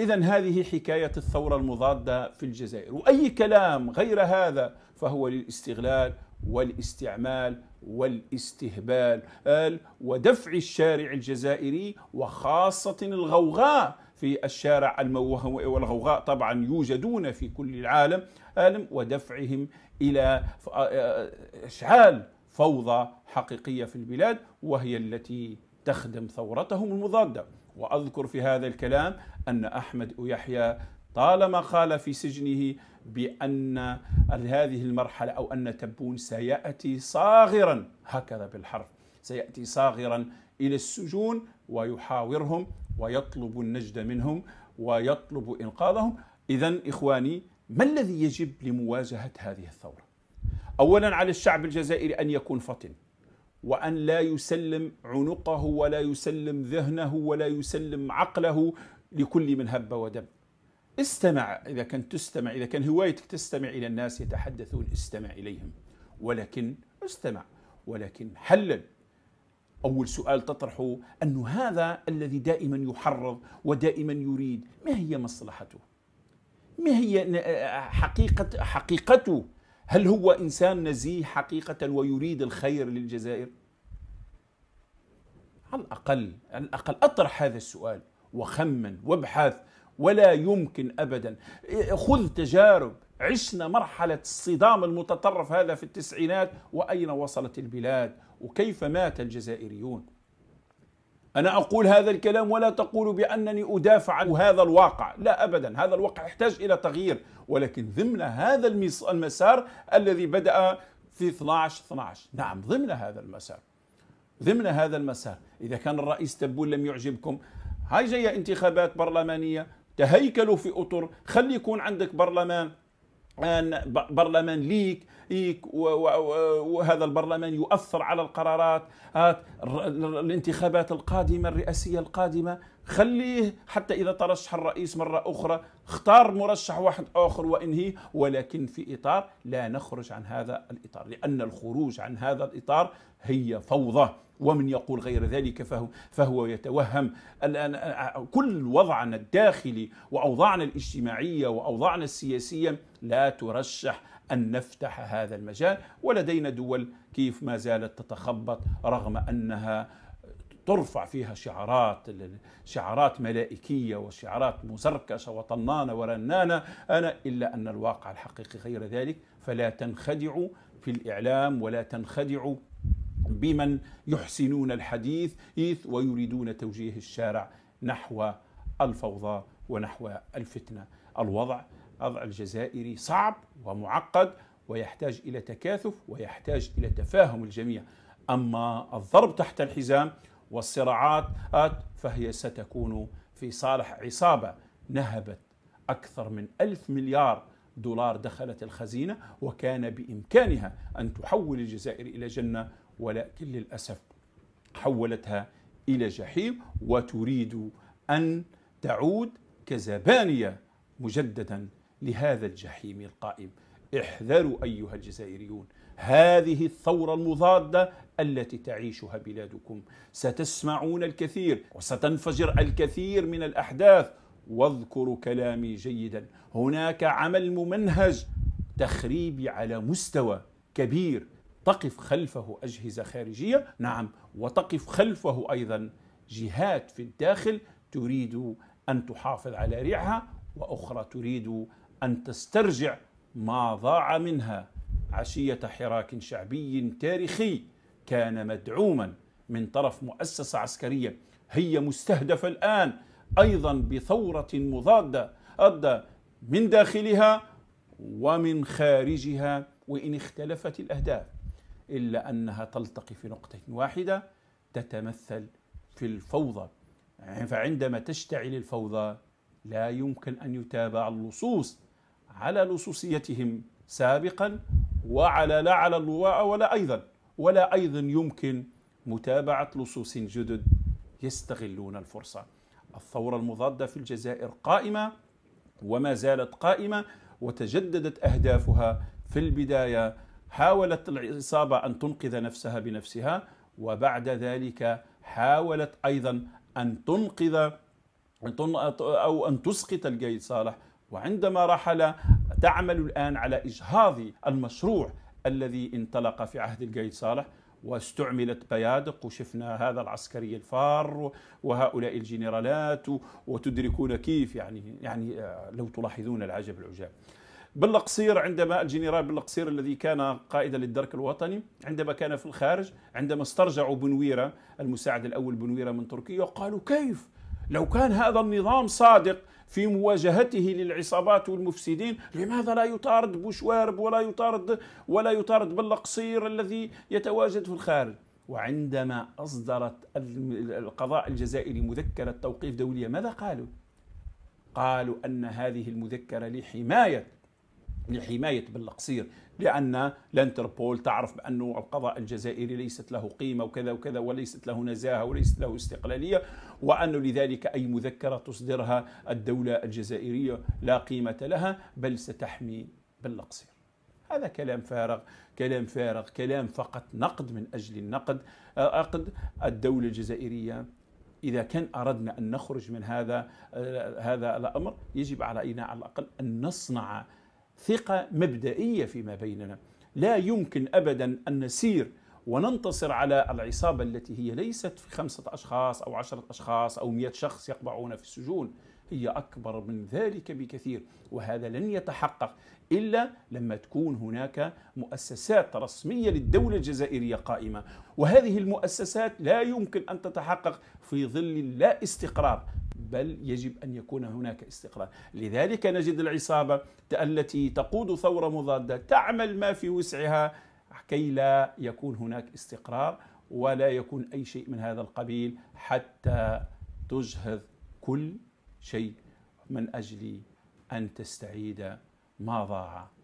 إذا هذه حكاية الثورة المضادة في الجزائر وأي كلام غير هذا فهو للاستغلال والاستعمال والاستهبال ودفع الشارع الجزائري وخاصة الغوغاء في الشارع الموهم والغوغاء طبعا يوجدون في كل العالم ودفعهم إلى إشعال فوضى حقيقية في البلاد وهي التي تخدم ثورتهم المضادة وأذكر في هذا الكلام أن أحمد يحيى طالما قال في سجنه بأن هذه المرحلة أو أن تبون سيأتي صاغرا هكذا بالحرف سيأتي صاغرا إلى السجون ويحاورهم ويطلب النجد منهم ويطلب إنقاذهم إذا إخواني ما الذي يجب لمواجهة هذه الثورة؟ أولا على الشعب الجزائري أن يكون فطن وأن لا يسلم عنقه ولا يسلم ذهنه ولا يسلم عقله لكل من هب ودب استمع إذا كان تستمع إذا كان هوايتك تستمع إلى الناس يتحدثون استمع إليهم ولكن استمع ولكن حلل أول سؤال تطرحه أن هذا الذي دائما يحرض ودائما يريد ما هي مصلحته ما هي حقيقة حقيقته هل هو إنسان نزيه حقيقة ويريد الخير للجزائر؟ على الأقل على الأقل أطرح هذا السؤال وخمن وابحث ولا يمكن أبدا خذ تجارب عشنا مرحلة الصدام المتطرف هذا في التسعينات وأين وصلت البلاد وكيف مات الجزائريون أنا أقول هذا الكلام ولا تقول بأنني أدافع عن هذا الواقع لا أبدا هذا الواقع يحتاج إلى تغيير ولكن ضمن هذا المسار الذي بدأ في 12-12 نعم ضمن هذا المسار ضمن هذا المسار إذا كان الرئيس تبون لم يعجبكم هاي جاية انتخابات برلمانية تهيكلوا في أطر خلي يكون عندك برلمان برلمان ليك وهذا البرلمان يؤثر على القرارات آه، الانتخابات القادمة الرئاسية القادمة خليه حتى إذا ترشح الرئيس مرة أخرى اختار مرشح واحد آخر وانهيه ولكن في إطار لا نخرج عن هذا الإطار لأن الخروج عن هذا الإطار هي فوضى ومن يقول غير ذلك فهو, فهو يتوهم كل وضعنا الداخلي وأوضاعنا الاجتماعية وأوضاعنا السياسية لا ترشح أن نفتح هذا المجال ولدينا دول كيف ما زالت تتخبط رغم أنها ترفع فيها شعارات شعارات ملائكيه وشعارات مزركشه وطنانه ورنانه انا الا ان الواقع الحقيقي غير ذلك فلا تنخدعوا في الاعلام ولا تنخدعوا بمن يحسنون الحديث ويريدون توجيه الشارع نحو الفوضى ونحو الفتنة الوضع الوضع الجزائري صعب ومعقد ويحتاج إلى تكاثف ويحتاج إلى تفاهم الجميع أما الضرب تحت الحزام والصراعات فهي ستكون في صالح عصابة نهبت أكثر من ألف مليار دولار دخلت الخزينة وكان بإمكانها أن تحول الجزائر إلى جنة ولكن للأسف حولتها إلى جحيم وتريد أن تعود كزبانية مجددا لهذا الجحيم القائم احذروا أيها الجزائريون هذه الثورة المضادة التي تعيشها بلادكم ستسمعون الكثير وستنفجر الكثير من الأحداث واذكروا كلامي جيدا هناك عمل ممنهج تخريبي على مستوى كبير تقف خلفه أجهزة خارجية نعم وتقف خلفه أيضا جهات في الداخل تريد أن تحافظ على ريعها وأخرى تريد أن تسترجع ما ضاع منها عشية حراك شعبي تاريخي كان مدعوما من طرف مؤسسة عسكرية هي مستهدفة الآن أيضا بثورة مضادة أدى من داخلها ومن خارجها وإن اختلفت الأهداف إلا أنها تلتقي في نقطة واحدة تتمثل في الفوضى يعني فعندما تشتعل الفوضى لا يمكن أن يتابع اللصوص على لصوصيتهم سابقا وعلى لا على اللواء ولا أيضا ولا أيضا يمكن متابعة لصوص جدد يستغلون الفرصة الثورة المضادة في الجزائر قائمة وما زالت قائمة وتجددت أهدافها في البداية حاولت العصابة أن تنقذ نفسها بنفسها وبعد ذلك حاولت أيضا أن تنقذ أو أن تسقط الجيد صالح وعندما رحل تعمل الآن على إجهاض المشروع الذي انطلق في عهد الجيد صالح واستعملت بيادق وشفنا هذا العسكري الفار وهؤلاء الجنرالات وتدركون كيف يعني يعني آه، لو تلاحظون العجب العجاب بالقصير عندما الجنرال بالقصير الذي كان قائدا للدرك الوطني عندما كان في الخارج عندما استرجعوا بنويرة المساعد الأول بنويرة من تركيا قالوا كيف لو كان هذا النظام صادق في مواجهته للعصابات والمفسدين لماذا لا يطارد بوشوارب ولا يطارد ولا يطارد بالقصير الذي يتواجد في الخارج وعندما أصدرت القضاء الجزائري مذكرة توقيف دولية ماذا قالوا؟ قالوا أن هذه المذكرة لحماية لحماية بالقصير لأن الانتربول تعرف بأنه القضاء الجزائري ليست له قيمة وكذا وكذا وليست له نزاهة وليست له استقلالية وأنه لذلك أي مذكرة تصدرها الدولة الجزائرية لا قيمة لها بل ستحمي بالقصير هذا كلام فارغ كلام فارغ كلام فقط نقد من أجل النقد عقد الدولة الجزائرية إذا كان أردنا أن نخرج من هذا آه، هذا الأمر يجب علينا على الأقل أن نصنع ثقة مبدئية فيما بيننا لا يمكن أبدا أن نسير وننتصر على العصابة التي هي ليست في خمسة أشخاص أو عشرة أشخاص أو مئة شخص يقبعون في السجون هي أكبر من ذلك بكثير وهذا لن يتحقق إلا لما تكون هناك مؤسسات رسمية للدولة الجزائرية قائمة وهذه المؤسسات لا يمكن أن تتحقق في ظل لا استقرار بل يجب أن يكون هناك استقرار لذلك نجد العصابة التي تقود ثورة مضادة تعمل ما في وسعها كي لا يكون هناك استقرار ولا يكون أي شيء من هذا القبيل حتى تجهض كل شيء من أجل أن تستعيد ما ضاع